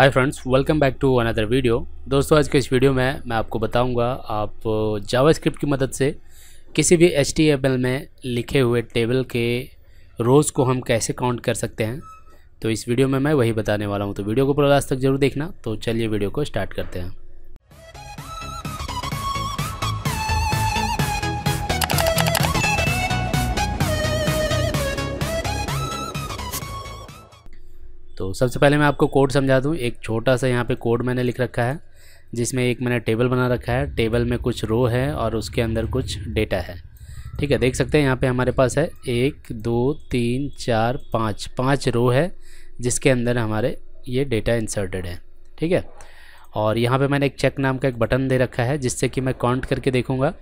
hi friends welcome back to another video दोस्तों आज के इस वीडियो में मैं आपको बताऊंगा आप जावास्क्रिप्ट की मदद से किसी भी एच में लिखे हुए टेबल के रोज़ को हम कैसे काउंट कर सकते हैं तो इस वीडियो में मैं वही बताने वाला हूं तो वीडियो को पूरा लास्ट तक जरूर देखना तो चलिए वीडियो को स्टार्ट करते हैं तो सबसे पहले मैं आपको कोड समझा दूँ एक छोटा सा यहाँ पे कोड मैंने लिख रखा है जिसमें एक मैंने टेबल बना रखा है टेबल में कुछ रो है और उसके अंदर कुछ डेटा है ठीक है देख सकते हैं यहाँ पे हमारे पास है एक दो तीन चार पाँच पाँच रो है जिसके अंदर हमारे ये डेटा इंसर्टेड है ठीक है और यहाँ पे मैंने एक चेक नाम का एक बटन दे रखा है जिससे कि मैं काउंट करके देखूँगा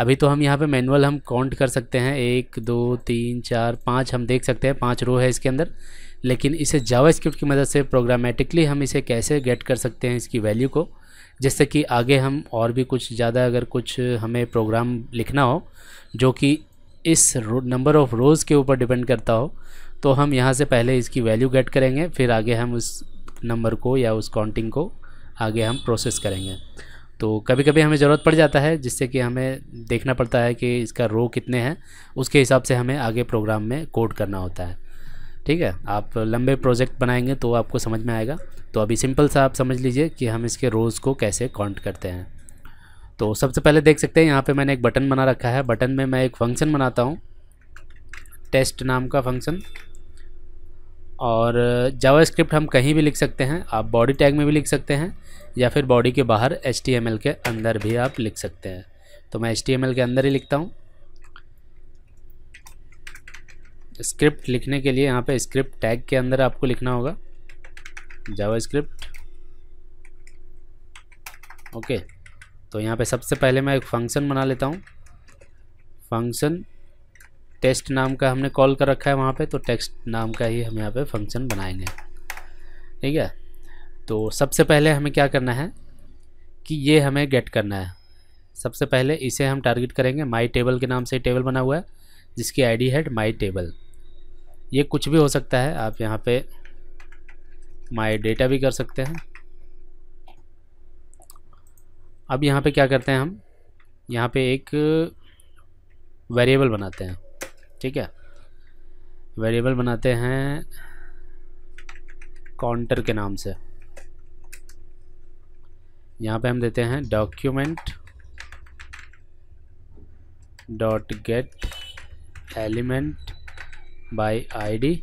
अभी तो हम यहाँ पे मैनुअल हम काउंट कर सकते हैं एक दो तीन चार पाँच हम देख सकते हैं पाँच रो है इसके अंदर लेकिन इसे जावास्क्रिप्ट की मदद से प्रोग्रामेटिकली हम इसे कैसे गेट कर सकते हैं इसकी वैल्यू को जिससे कि आगे हम और भी कुछ ज़्यादा अगर कुछ हमें प्रोग्राम लिखना हो जो कि इस नंबर ऑफ़ रोज़ के ऊपर डिपेंड करता हो तो हम यहाँ से पहले इसकी वैल्यू गेट करेंगे फिर आगे हम उस नंबर को या उस काउंटिंग को आगे हम प्रोसेस करेंगे तो कभी कभी हमें ज़रूरत पड़ जाता है जिससे कि हमें देखना पड़ता है कि इसका रो कितने हैं उसके हिसाब से हमें आगे प्रोग्राम में कोड करना होता है ठीक है आप लंबे प्रोजेक्ट बनाएंगे तो आपको समझ में आएगा तो अभी सिंपल सा आप समझ लीजिए कि हम इसके रोज़ को कैसे काउंट करते हैं तो सबसे पहले देख सकते हैं यहाँ पे मैंने एक बटन बना रखा है बटन में मैं एक फंक्शन बनाता हूँ टेस्ट नाम का फंक्शन और जावास्क्रिप्ट स्क्रिप्ट हम कहीं भी लिख सकते हैं आप बॉडी टैग में भी लिख सकते हैं या फिर बॉडी के बाहर एच के अंदर भी आप लिख सकते हैं तो मैं एच के अंदर ही लिखता हूँ स्क्रिप्ट लिखने के लिए यहाँ पे स्क्रिप्ट टैग के अंदर आपको लिखना होगा जावा स्क्रिप्ट ओके तो यहाँ पे सबसे पहले मैं एक फंक्शन बना लेता हूँ फंक्शन टेस्ट नाम का हमने कॉल कर रखा है वहाँ पे तो टेक्स्ट नाम का ही हम यहाँ पे फंक्शन बनाएंगे ठीक है तो सबसे पहले हमें क्या करना है कि ये हमें गेट करना है सबसे पहले इसे हम टारगेट करेंगे माई टेबल के नाम से टेबल बना हुआ है जिसकी आईडी है माई टेबल ये कुछ भी हो सकता है आप यहाँ पे माई डेटा भी कर सकते हैं अब यहाँ पे क्या करते हैं हम यहाँ पे एक वेरिएबल बनाते हैं ठीक है वेरिएबल बनाते हैं काउंटर के नाम से यहाँ पे हम देते हैं document dot get element by I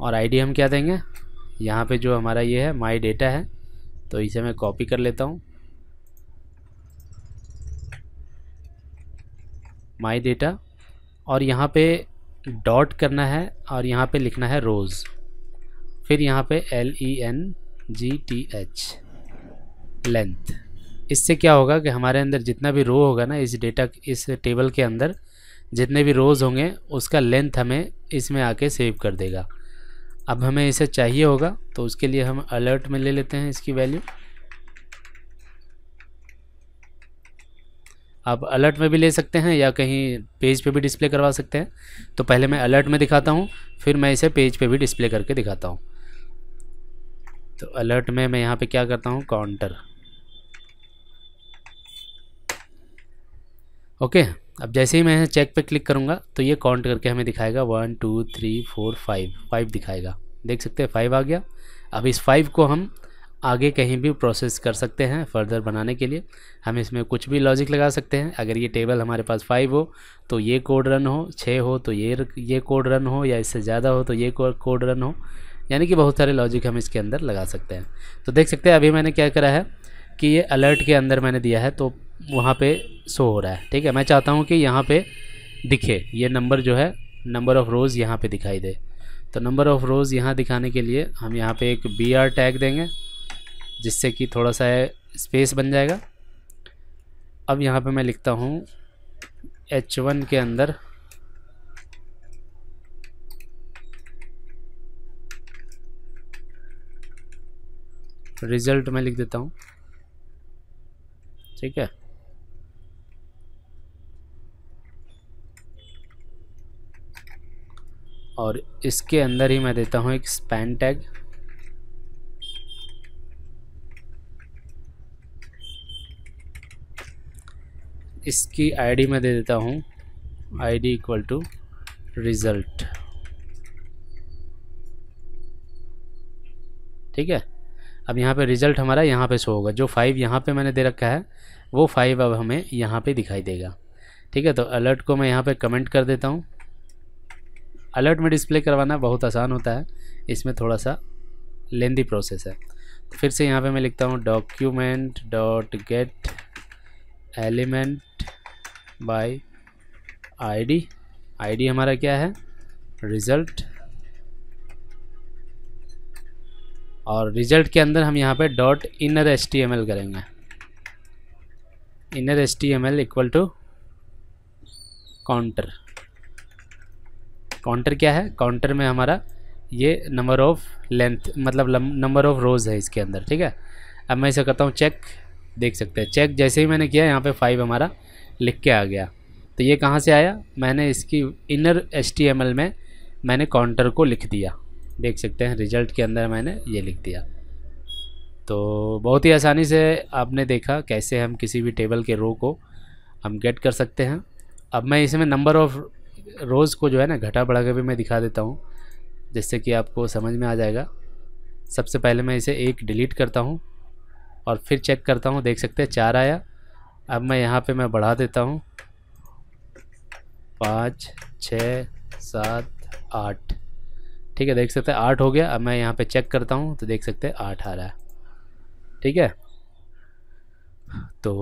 और आई हम क्या देंगे यहाँ पे जो हमारा ये है माई डेटा है तो इसे मैं कॉपी कर लेता हूँ माई डेटा और यहाँ पे डॉट करना है और यहाँ पे लिखना है रोज़ फिर यहाँ पे L E N G T H length इससे क्या होगा कि हमारे अंदर जितना भी रो होगा ना इस डेटा इस टेबल के अंदर जितने भी रोज़ होंगे उसका लेंथ हमें इसमें आके सेव कर देगा अब हमें इसे चाहिए होगा तो उसके लिए हम अलर्ट में ले लेते हैं इसकी वैल्यू आप अलर्ट में भी ले सकते हैं या कहीं पेज पे भी डिस्प्ले करवा सकते हैं तो पहले मैं अलर्ट में दिखाता हूँ फिर मैं इसे पेज पे भी डिस्प्ले करके दिखाता हूँ तो अलर्ट में मैं यहाँ पे क्या करता हूँ काउंटर ओके अब जैसे ही मैं चेक पे क्लिक करूँगा तो ये काउंट करके हमें दिखाएगा one two three four five five दिखाएगा देख सकते हैं फाइव आ गया अब इस फाइव को हम आगे कहीं भी प्रोसेस कर सकते हैं फर्दर बनाने के लिए हम इसमें कुछ भी लॉजिक लगा सकते हैं अगर ये टेबल हमारे पास फाइव हो तो ये कोड रन हो छः हो तो ये ये कोड रन हो या इससे ज़्यादा हो तो ये कोड रन हो यानी कि बहुत सारे लॉजिक हम इसके अंदर लगा सकते हैं तो देख सकते हैं अभी मैंने क्या करा है कि ये अलर्ट के अंदर मैंने दिया है तो वहाँ पे शो हो रहा है ठीक है मैं चाहता हूँ कि यहाँ पे दिखे ये नंबर जो है नंबर ऑफ़ रोज़ यहाँ पे दिखाई दे तो नंबर ऑफ़ रोज़ यहाँ दिखाने के लिए हम यहाँ पे एक बी आर टैग देंगे जिससे कि थोड़ा सा स्पेस बन जाएगा अब यहाँ पे मैं लिखता हूँ एच वन के अंदर रिज़ल्ट मैं लिख देता हूँ ठीक है और इसके अंदर ही मैं देता हूँ एक स्पैन टैग इसकी आईडी मैं दे देता हूँ आईडी इक्वल टू रिज़ल्ट ठीक है अब यहाँ पे रिज़ल्ट हमारा यहाँ पे शो होगा जो फाइव यहाँ पे मैंने दे रखा है वो फाइव अब हमें यहाँ पे दिखाई देगा ठीक है तो अलर्ट को मैं यहाँ पे कमेंट कर देता हूँ अलर्ट में डिस्प्ले करवाना बहुत आसान होता है इसमें थोड़ा सा लेंदी प्रोसेस है तो फिर से यहाँ पे मैं लिखता हूँ document dot get element by ID ID हमारा क्या है रिज़ल्ट और रिज़ल्ट के अंदर हम यहाँ पे dot inner H T M L करेंगे inner H T M L equal to counter counter क्या है काउंटर में हमारा ये नंबर ऑफ लेंथ मतलब नंबर ऑफ रोज़ है इसके अंदर ठीक है अब मैं इसे करता हूँ चेक देख सकते हैं चेक जैसे ही मैंने किया यहाँ पे फाइव हमारा लिख के आ गया तो ये कहाँ से आया मैंने इसकी इनर एस में मैंने काउंटर को लिख दिया देख सकते हैं रिजल्ट के अंदर मैंने ये लिख दिया तो बहुत ही आसानी से आपने देखा कैसे हम किसी भी टेबल के रो को हम गेट कर सकते हैं अब मैं इसमें नंबर ऑफ़ रोज़ को जो है ना घटा बढ़ा के भी मैं दिखा देता हूँ जिससे कि आपको समझ में आ जाएगा सबसे पहले मैं इसे एक डिलीट करता हूँ और फिर चेक करता हूँ देख सकते हैं चार आया अब मैं यहाँ पे मैं बढ़ा देता हूँ पाँच छ सात आठ ठीक है देख सकते हैं आठ हो गया अब मैं यहाँ पे चेक करता हूँ तो देख सकते हैं आठ आ रहा है ठीक है तो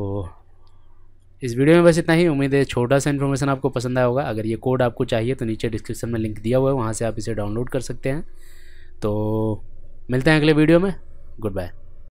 इस वीडियो में बस इतना ही उम्मीद है छोटा सा इन्फॉर्मेशन आपको पसंद आया होगा अगर ये कोड आपको चाहिए तो नीचे डिस्क्रिप्शन में लिंक दिया हुआ है वहाँ से आप इसे डाउनलोड कर सकते हैं तो मिलते हैं अगले वीडियो में गुड बाय